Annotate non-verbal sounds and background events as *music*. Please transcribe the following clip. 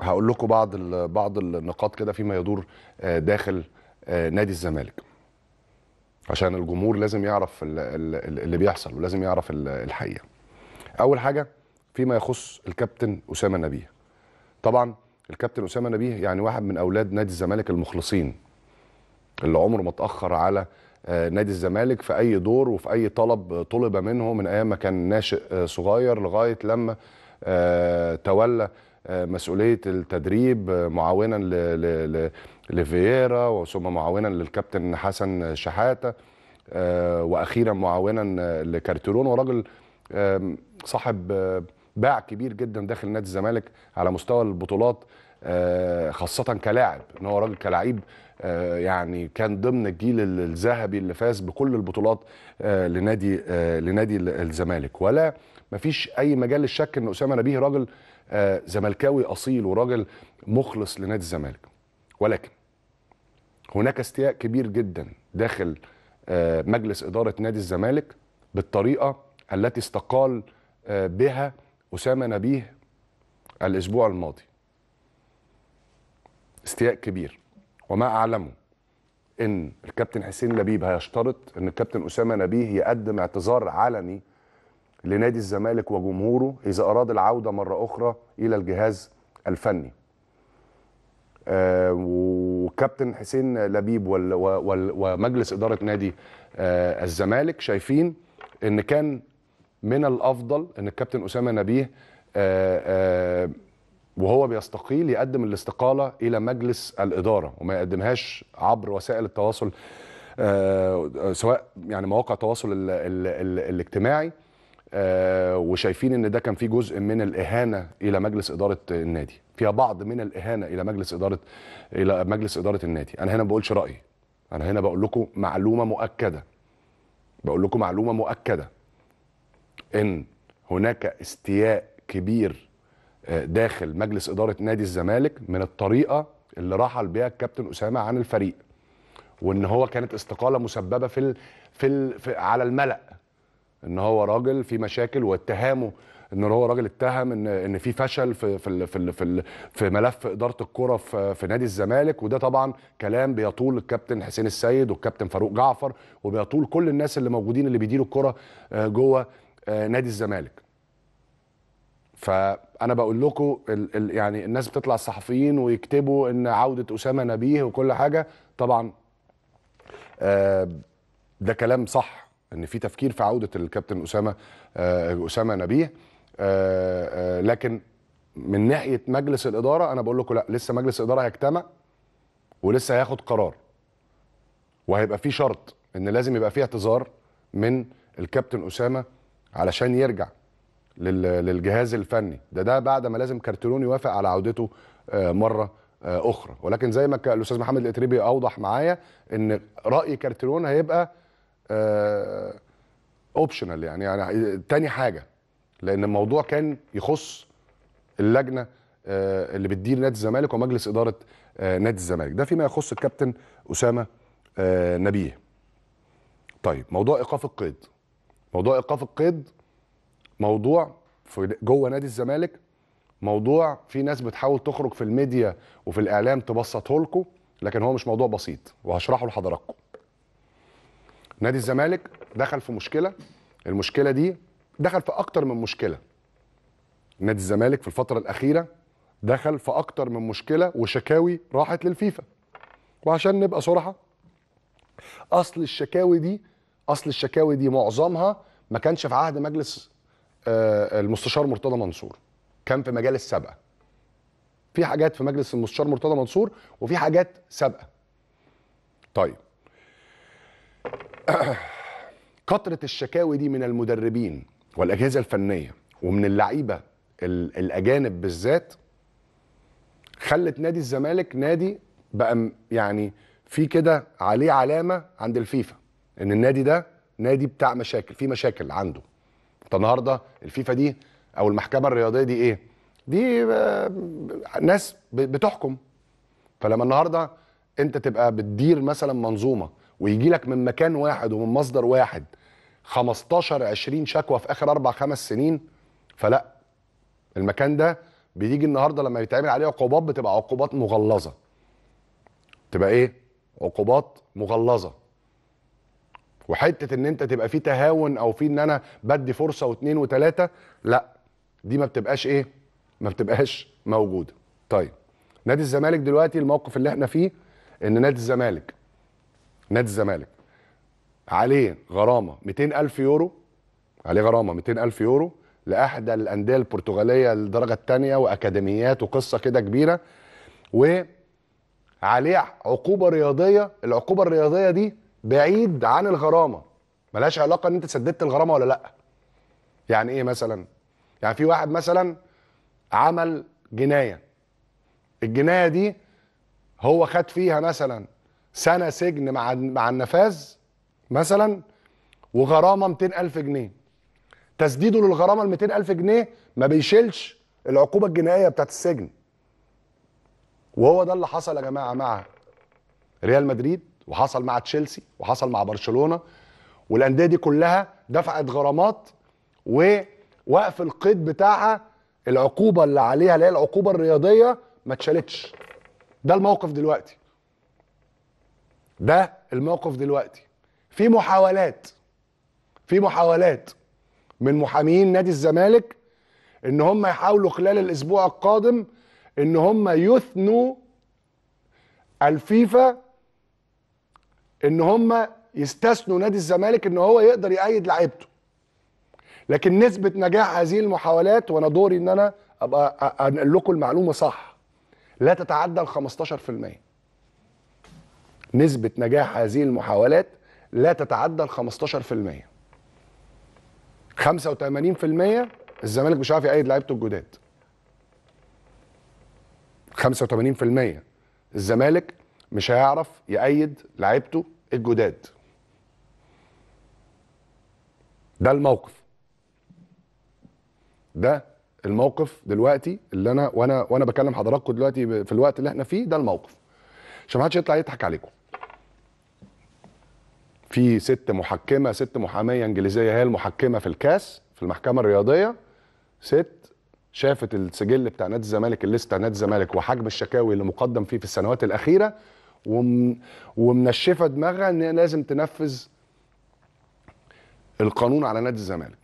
هقول لكم بعض بعض النقاط كده فيما يدور آه، داخل آه، نادي الزمالك عشان الجمهور لازم يعرف اللي بيحصل ولازم يعرف الحقيقه اول حاجه فيما يخص الكابتن اسامه نبيه طبعا الكابتن اسامه نبيه يعني واحد من اولاد نادي الزمالك المخلصين اللي عمره ما اتاخر على آه، نادي الزمالك في اي دور وفي اي طلب طلب منه من ايام ما كان ناشئ صغير لغايه لما آه، تولى آه، مسؤوليه التدريب آه، معاونا لفييرا ثم معاونا للكابتن حسن شحاته واخيرا معاونا لكارتيرون وراجل صاحب باع كبير جدا داخل نادي الزمالك على مستوى البطولات خاصه كلاعب ان هو راجل كلاعب يعني كان ضمن الجيل الذهبي اللي فاز بكل البطولات لنادي لنادي الزمالك ولا مفيش اي مجال للشك ان اسامه نبيه راجل آه زملكاوي اصيل وراجل مخلص لنادي الزمالك ولكن هناك استياء كبير جدا داخل آه مجلس اداره نادي الزمالك بالطريقه التي استقال آه بها اسامه نبيه الاسبوع الماضي استياء كبير وما اعلمه ان الكابتن حسين لبيب هيشترط ان الكابتن اسامه نبيه يقدم اعتذار علني لنادي الزمالك وجمهوره إذا أراد العودة مرة أخرى إلى الجهاز الفني آه وكابتن حسين لبيب وال وال ومجلس إدارة نادي آه الزمالك شايفين إن كان من الأفضل إن الكابتن أسامة نبيه آه, آه، وهو بيستقيل يقدم الاستقالة إلى مجلس الإدارة وما يقدمهاش عبر وسائل التواصل آه، سواء يعني مواقع التواصل ال ال ال الاجتماعي آه، وشايفين ان ده كان فيه جزء من الاهانه الى مجلس اداره النادي فيها بعض من الاهانه الى مجلس اداره الى مجلس اداره النادي انا هنا ما بقولش رايي انا هنا بقول لكم معلومه مؤكده بقول لكم معلومه مؤكده ان هناك استياء كبير آه، داخل مجلس اداره نادي الزمالك من الطريقه اللي رحل بها الكابتن اسامه عن الفريق وان هو كانت استقاله مسببه في الـ في, الـ في على الملأ ان هو راجل في مشاكل واتهامه ان هو راجل اتهم ان ان في فشل في في في في, في ملف اداره الكره في, في نادي الزمالك وده طبعا كلام بيطول الكابتن حسين السيد والكابتن فاروق جعفر وبيطول كل الناس اللي موجودين اللي بيديروا الكره آه، جوه آه، نادي الزمالك فانا بقول لكم يعني الناس بتطلع الصحفيين ويكتبوا ان عوده اسامه نبيه وكل حاجه طبعا آه، ده كلام صح ان في تفكير في عوده الكابتن اسامه آه، اسامه نبيه آه، آه، لكن من ناحيه مجلس الاداره انا بقول لكم لا لسه مجلس الاداره هيجتمع ولسه هياخد قرار وهيبقى في شرط ان لازم يبقى في اعتذار من الكابتن اسامه علشان يرجع للجهاز الفني ده ده بعد ما لازم كارتلون يوافق على عودته مره اخرى ولكن زي ما الاستاذ محمد الاتريبي اوضح معايا ان راي كارتلون هيبقى اوبشنال آه، يعني يعني تاني حاجه لان الموضوع كان يخص اللجنه آه، اللي بتدير نادي الزمالك ومجلس اداره آه، نادي الزمالك ده فيما يخص الكابتن اسامه نبيه طيب موضوع ايقاف القيد موضوع ايقاف القيد موضوع في جوه نادي الزمالك موضوع في ناس بتحاول تخرج في الميديا وفي الاعلام تبسطه لكم لكن هو مش موضوع بسيط وهشرحه لحضراتكم نادي الزمالك دخل في مشكله المشكله دي دخل في اكتر من مشكله نادي الزمالك في الفتره الاخيره دخل في اكتر من مشكله وشكاوي راحت للفيفا وعشان نبقى صراحه اصل الشكاوي دي اصل الشكاوي دي معظمها ما كانش في عهد مجلس آه، المستشار مرتضى منصور كان في مجال السابقه في حاجات في مجلس المستشار مرتضى منصور وفي حاجات سابقه طيب *coughs* كثره الشكاوي دي من المدربين والاجهزه الفنيه ومن اللعيبه الاجانب بالذات خلت نادي الزمالك نادي بقى يعني في كده عليه علامه عند الفيفا ان النادي ده نادي بتاع مشاكل في مشاكل عنده النهارده الفيفا دي او المحكمه الرياضيه دي ايه دي آه، ناس بتحكم فلما النهارده انت تبقى بتدير مثلا منظومه ويجي لك من مكان واحد ومن مصدر واحد 15 20 شكوى في اخر اربع خمس سنين فلا المكان ده بيجي النهارده لما بيتعمل عليه عقوبات بتبقى عقوبات مغلظه تبقى ايه عقوبات مغلظه وحته ان انت تبقى في تهاون او في ان انا بدي فرصه واثنين وثلاثه لا دي ما بتبقاش ايه ما بتبقاش موجوده طيب نادي الزمالك دلوقتي الموقف اللي احنا فيه ان نادي الزمالك نادي الزمالك عليه غرامه 200000 يورو عليه غرامه 200000 يورو لاحدى الانديه البرتغاليه الدرجه الثانيه واكاديميات وقصه كده كبيره وعليه عقوبه رياضيه العقوبه الرياضيه دي بعيد عن الغرامه ملهاش علاقه ان انت سددت الغرامه ولا لا يعني ايه مثلا يعني في واحد مثلا عمل جنايه الجنايه دي هو خد فيها مثلا سنه سجن مع مع النفاذ مثلا وغرامه 200000 جنيه تسديده للغرامه ال 200000 جنيه ما بيشيلش العقوبه الجنائيه بتاعت السجن وهو ده اللي حصل يا جماعه مع ريال مدريد وحصل مع تشيلسي وحصل مع برشلونه والانديه دي كلها دفعت غرامات ووقف القيد بتاعها العقوبه اللي عليها اللي هي العقوبه الرياضيه ما اتشالتش ده الموقف دلوقتي ده الموقف دلوقتي في محاولات في محاولات من محاميين نادي الزمالك ان هم يحاولوا خلال الاسبوع القادم ان هم يثنوا الفيفا ان هم يستثنوا نادي الزمالك ان هو يقدر يأيد لعيبته لكن نسبة نجاح هذه المحاولات وانا دوري ان انا ابقى انقل لكم المعلومة صح لا تتعدى ال 15% نسبة نجاح هذه المحاولات لا تتعدى ال 15% 85% الزمالك مش عارف يأيد لعيبته الجداد 85% الزمالك مش هيعرف يأيد لعيبته الجداد ده الموقف ده الموقف دلوقتي اللي انا وانا وانا بكلم حضراتكم دلوقتي في الوقت اللي احنا فيه ده الموقف عشان ما حدش يطلع يضحك عليكم في ست محكمه ست محاميه انجليزيه هي المحكمه في الكاس في المحكمه الرياضيه ست شافت السجل بتاع نادي الزمالك الليست بتاع نادي الزمالك وحجم الشكاوي اللي مقدم فيه في السنوات الاخيره ومنشفه دماغها ان لازم تنفذ القانون على نادي الزمالك